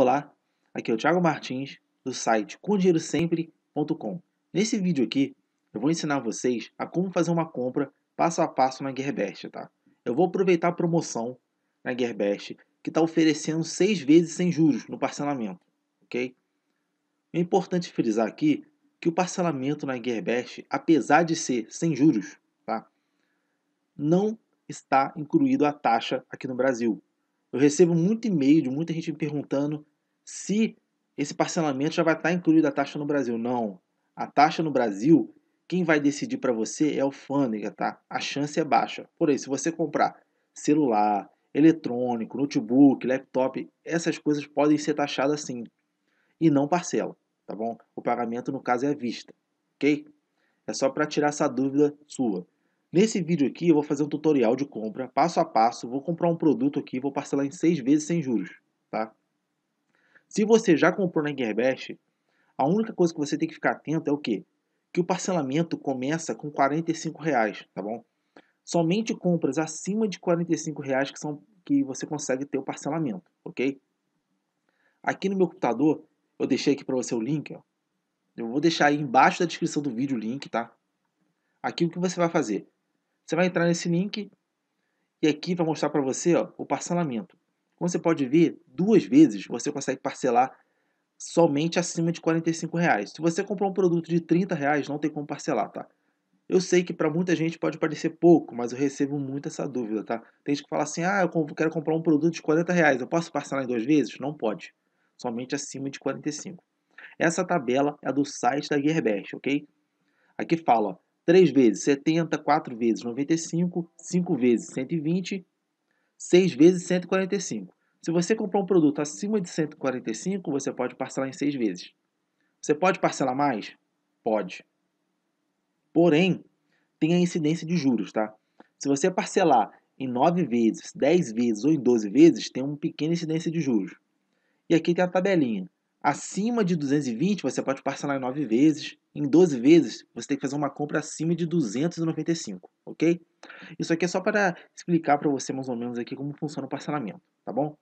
Olá, aqui é o Thiago Martins do site comdinheirosempre.com. Nesse vídeo aqui, eu vou ensinar vocês a como fazer uma compra passo a passo na Gearbest, tá? Eu vou aproveitar a promoção na Gearbest que está oferecendo seis vezes sem juros no parcelamento, ok? É importante frisar aqui que o parcelamento na Gearbest, apesar de ser sem juros, tá? Não está incluído a taxa aqui no Brasil. Eu recebo muito e-mail de muita gente me perguntando se esse parcelamento já vai estar incluído a taxa no Brasil. Não. A taxa no Brasil, quem vai decidir para você é o alfândega, tá? A chance é baixa. Porém, se você comprar celular, eletrônico, notebook, laptop, essas coisas podem ser taxadas sim. E não parcela, tá bom? O pagamento, no caso, é à vista, ok? É só para tirar essa dúvida sua. Nesse vídeo aqui eu vou fazer um tutorial de compra, passo a passo, vou comprar um produto aqui, vou parcelar em 6 vezes sem juros, tá? Se você já comprou na Gearbest, a única coisa que você tem que ficar atento é o quê? Que o parcelamento começa com R$ reais, tá bom? Somente compras acima de R$ reais que, são, que você consegue ter o parcelamento, ok? Aqui no meu computador, eu deixei aqui para você o link, ó. Eu vou deixar aí embaixo da descrição do vídeo o link, tá? Aqui o que você vai fazer? Você vai entrar nesse link e aqui vai mostrar para você ó, o parcelamento. Como você pode ver, duas vezes você consegue parcelar somente acima de 45 reais. Se você comprar um produto de 30 reais, não tem como parcelar, tá? Eu sei que para muita gente pode parecer pouco, mas eu recebo muito essa dúvida, tá? Tem gente que fala assim, ah, eu quero comprar um produto de 40 reais, eu posso parcelar em duas vezes? Não pode, somente acima de 45. Essa tabela é do site da Gearbest, ok? Aqui fala, ó, 3 vezes 70, 4 vezes 95, 5 vezes 120, 6 vezes 145. Se você comprar um produto acima de 145, você pode parcelar em 6 vezes. Você pode parcelar mais? Pode. Porém, tem a incidência de juros, tá? Se você parcelar em 9 vezes, 10 vezes ou em 12 vezes, tem uma pequena incidência de juros. E aqui tem a tabelinha. Acima de 220, você pode parcelar em 9 vezes. Em 12 vezes, você tem que fazer uma compra acima de 295, ok? Isso aqui é só para explicar para você mais ou menos aqui como funciona o parcelamento, tá bom?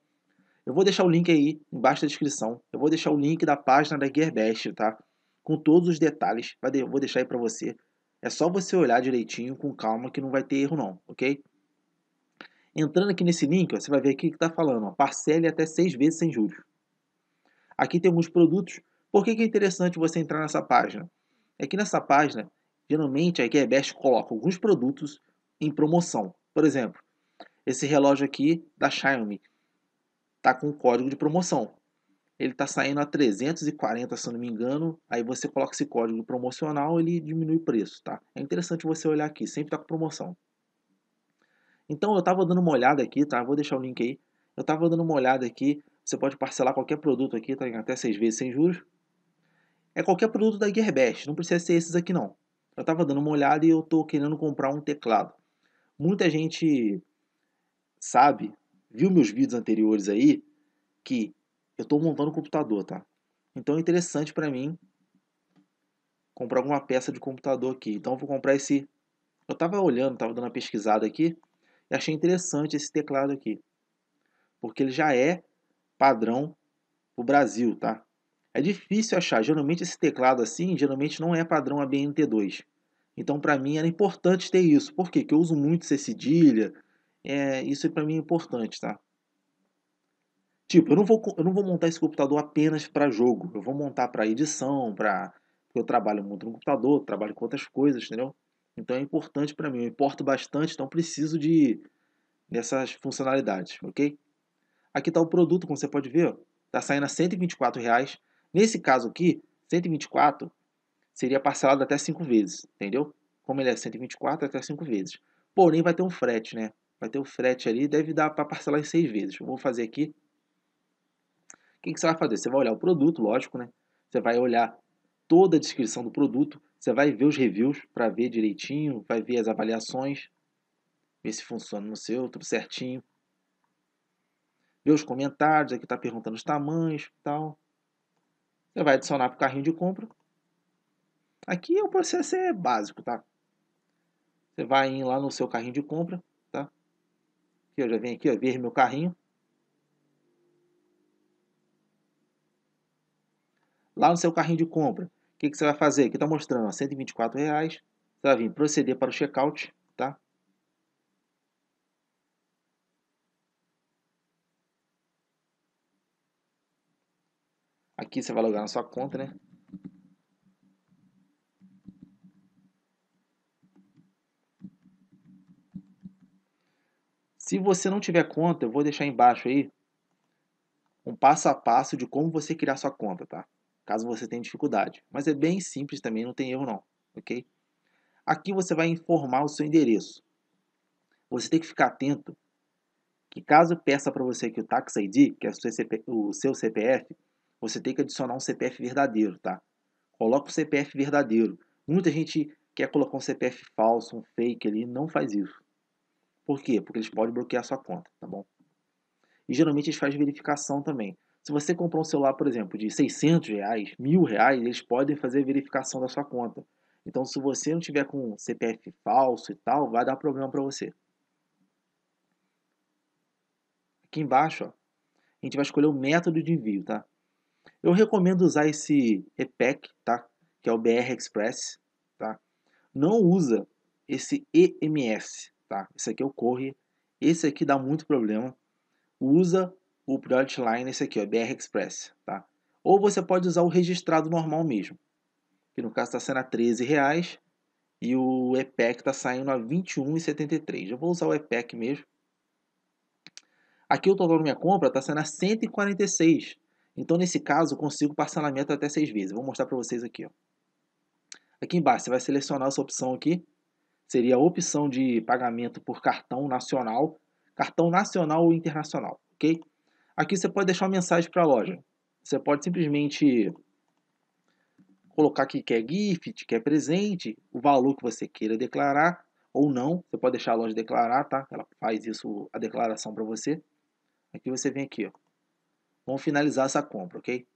Eu vou deixar o link aí embaixo da descrição. Eu vou deixar o link da página da Gearbest, tá? Com todos os detalhes, vou deixar aí para você. É só você olhar direitinho, com calma, que não vai ter erro não, ok? Entrando aqui nesse link, ó, você vai ver aqui que está falando, ó, parcele até 6 vezes sem juros. Aqui tem alguns produtos. Por que, que é interessante você entrar nessa página? É que nessa página, geralmente a GearBest coloca alguns produtos em promoção. Por exemplo, esse relógio aqui da Xiaomi tá com código de promoção. Ele tá saindo a 340, se não me engano. Aí você coloca esse código promocional, ele diminui o preço, tá? É interessante você olhar aqui, sempre tá com promoção. Então eu tava dando uma olhada aqui, tá? Vou deixar o link aí. Eu tava dando uma olhada aqui você pode parcelar qualquer produto aqui, tá até seis vezes sem juros. É qualquer produto da Gearbest, não precisa ser esses aqui não. Eu estava dando uma olhada e eu estou querendo comprar um teclado. Muita gente sabe, viu meus vídeos anteriores aí, que eu estou montando um computador, tá? Então é interessante para mim comprar alguma peça de computador aqui. Então eu vou comprar esse. Eu estava olhando, estava dando uma pesquisada aqui e achei interessante esse teclado aqui, porque ele já é padrão o Brasil, tá? É difícil achar. Geralmente esse teclado assim, geralmente não é padrão ABNT2. Então para mim era importante ter isso. Por quê? Porque eu uso muito C cedilha. É, isso para mim é importante, tá? Tipo, eu não vou, eu não vou montar esse computador apenas para jogo. Eu vou montar para edição, para eu trabalho muito no computador, trabalho com outras coisas, entendeu? Então é importante para mim. Eu importo bastante, então preciso de dessas funcionalidades, ok? Aqui está o produto, como você pode ver, está saindo a 124 reais. Nesse caso aqui, 124 seria parcelado até 5 vezes, entendeu? Como ele é 124, é até 5 vezes. Porém, vai ter um frete, né? Vai ter o um frete ali, deve dar para parcelar em 6 vezes. vou fazer aqui. O que, que você vai fazer? Você vai olhar o produto, lógico, né? Você vai olhar toda a descrição do produto. Você vai ver os reviews para ver direitinho, vai ver as avaliações, ver se funciona no seu, tudo certinho ver os comentários, aqui está perguntando os tamanhos e tal. Você vai adicionar para o carrinho de compra. Aqui é o processo é básico, tá? Você vai lá no seu carrinho de compra, tá? Aqui, eu já venho aqui, ó, ver meu carrinho. Lá no seu carrinho de compra, o que, que você vai fazer? Aqui está mostrando, ó, 124. Reais. Você vai vir proceder para o checkout. Aqui você vai logar na sua conta, né? Se você não tiver conta, eu vou deixar embaixo aí um passo a passo de como você criar sua conta, tá? Caso você tenha dificuldade. Mas é bem simples também, não tem erro não, ok? Aqui você vai informar o seu endereço. Você tem que ficar atento que caso peça para você que o Tax ID, que é o seu CPF, você tem que adicionar um CPF verdadeiro, tá? Coloca o CPF verdadeiro. Muita gente quer colocar um CPF falso, um fake ali, não faz isso. Por quê? Porque eles podem bloquear sua conta, tá bom? E geralmente eles fazem verificação também. Se você comprar um celular, por exemplo, de 600 reais, mil reais, eles podem fazer verificação da sua conta. Então, se você não tiver com CPF falso e tal, vai dar problema para você. Aqui embaixo, ó, a gente vai escolher o método de envio, tá? Eu recomendo usar esse EPEC, tá? Que é o BR Express, tá? Não usa esse EMS, tá? Esse aqui é ocorre, esse aqui dá muito problema. Usa o Priority Line, esse aqui, o BR Express, tá? Ou você pode usar o registrado normal mesmo, que no caso está sendo a 13 reais e o EPEC está saindo a 21,73. Eu vou usar o EPEC mesmo. Aqui o total da minha compra está sendo a 146. Então, nesse caso, eu consigo parcelamento até seis vezes. Vou mostrar para vocês aqui. Ó. Aqui embaixo, você vai selecionar essa opção aqui. Seria a opção de pagamento por cartão nacional, cartão nacional ou internacional, ok? Aqui você pode deixar uma mensagem para a loja. Você pode simplesmente colocar aqui que é gift, que é presente, o valor que você queira declarar ou não. Você pode deixar a loja declarar, tá? Ela faz isso, a declaração para você. Aqui você vem aqui, ó vão finalizar essa compra, ok?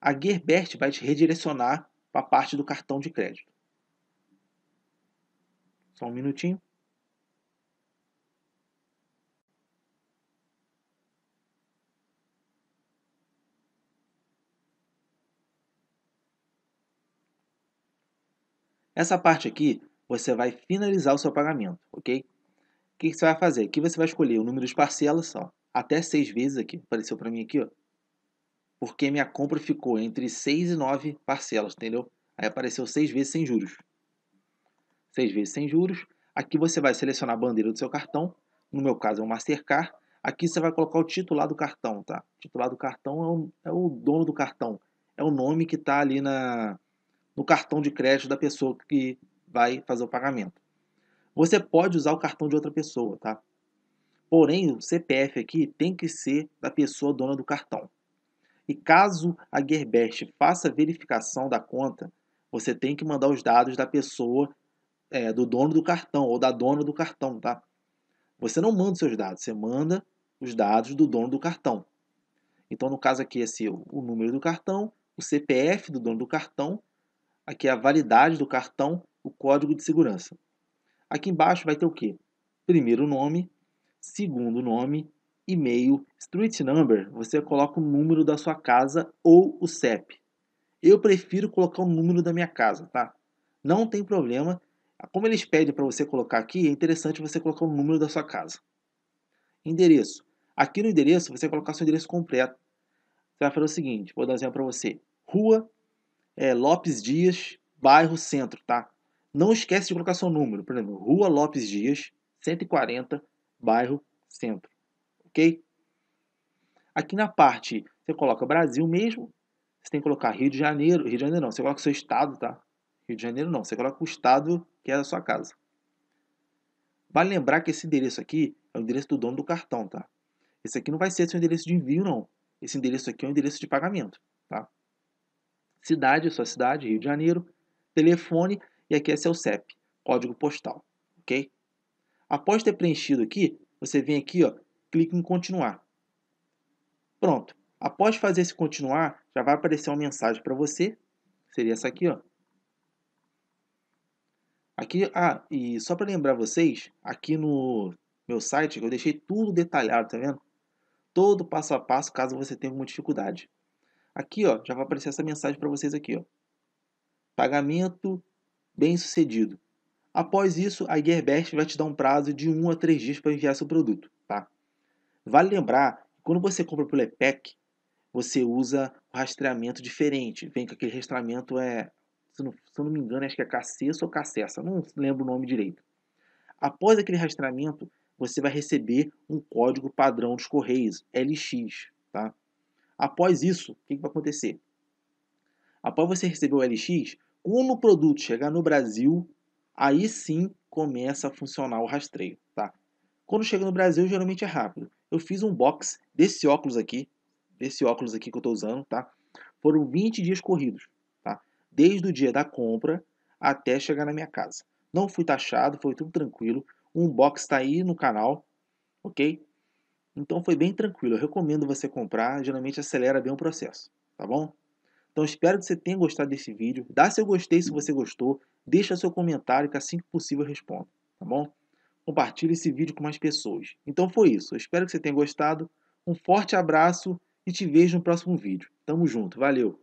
A Gerbert vai te redirecionar para a parte do cartão de crédito. Só um minutinho. Essa parte aqui, você vai finalizar o seu pagamento, ok? O que você vai fazer? Aqui você vai escolher o número de parcelas, ó até seis vezes aqui, apareceu para mim aqui, ó. Porque minha compra ficou entre seis e nove parcelas, entendeu? Aí apareceu seis vezes sem juros. Seis vezes sem juros. Aqui você vai selecionar a bandeira do seu cartão. No meu caso é o Mastercard. Aqui você vai colocar o titular do cartão, tá? O titular do cartão é o, é o dono do cartão. É o nome que está ali na, no cartão de crédito da pessoa que vai fazer o pagamento. Você pode usar o cartão de outra pessoa, tá? Porém, o CPF aqui tem que ser da pessoa dona do cartão. E caso a Gerbest faça a verificação da conta, você tem que mandar os dados da pessoa, é, do dono do cartão ou da dona do cartão, tá? Você não manda os seus dados, você manda os dados do dono do cartão. Então, no caso aqui, esse é o número do cartão, o CPF do dono do cartão, aqui é a validade do cartão, o código de segurança. Aqui embaixo vai ter o quê? Primeiro nome, segundo nome, e-mail, street number, você coloca o número da sua casa ou o CEP. Eu prefiro colocar o número da minha casa, tá? Não tem problema. Como eles pedem para você colocar aqui, é interessante você colocar o número da sua casa. Endereço. Aqui no endereço, você colocar seu endereço completo. Você vai fazer o seguinte, vou dar um exemplo para você. Rua é, Lopes Dias, bairro Centro, tá? Não esquece de colocar seu número. Por exemplo, Rua Lopes Dias, 140, bairro centro, ok? Aqui na parte, você coloca Brasil mesmo, você tem que colocar Rio de Janeiro, Rio de Janeiro não, você coloca o seu estado, tá? Rio de Janeiro não, você coloca o estado que é da sua casa. Vale lembrar que esse endereço aqui é o endereço do dono do cartão, tá? Esse aqui não vai ser seu endereço de envio, não. Esse endereço aqui é o endereço de pagamento, tá? Cidade, sua cidade, Rio de Janeiro. Telefone, e aqui é seu CEP, código postal, ok? Após ter preenchido aqui, você vem aqui, ó, clica em continuar. Pronto. Após fazer esse continuar, já vai aparecer uma mensagem para você. Seria essa aqui, ó. Aqui, ah, e só para lembrar vocês, aqui no meu site eu deixei tudo detalhado, tá vendo? Todo passo a passo, caso você tenha alguma dificuldade. Aqui, ó, já vai aparecer essa mensagem para vocês aqui, ó. Pagamento bem-sucedido. Após isso, a Gearbest vai te dar um prazo de 1 a 3 dias para enviar seu produto. Tá? Vale lembrar que quando você compra pelo EPEC, você usa rastreamento diferente. Vem com aquele rastreamento, é, se, não, se eu não me engano, acho que é Cacesso ou Cacessa, não lembro o nome direito. Após aquele rastreamento, você vai receber um código padrão dos Correios, LX. Tá? Após isso, o que, que vai acontecer? Após você receber o LX, quando o produto chegar no Brasil, aí sim começa a funcionar o rastreio, tá? Quando chega no Brasil, geralmente é rápido. Eu fiz um box desse óculos aqui, desse óculos aqui que eu estou usando, tá? Foram 20 dias corridos, tá? Desde o dia da compra até chegar na minha casa. Não fui taxado, foi tudo tranquilo. Um box tá aí no canal, ok? Então foi bem tranquilo. Eu recomendo você comprar, geralmente acelera bem o processo, tá bom? Então espero que você tenha gostado desse vídeo. Dá seu gostei se você gostou. Deixa seu comentário que assim que possível eu respondo, tá bom? Compartilhe esse vídeo com mais pessoas. Então foi isso. Eu espero que você tenha gostado. Um forte abraço e te vejo no próximo vídeo. Tamo junto. Valeu!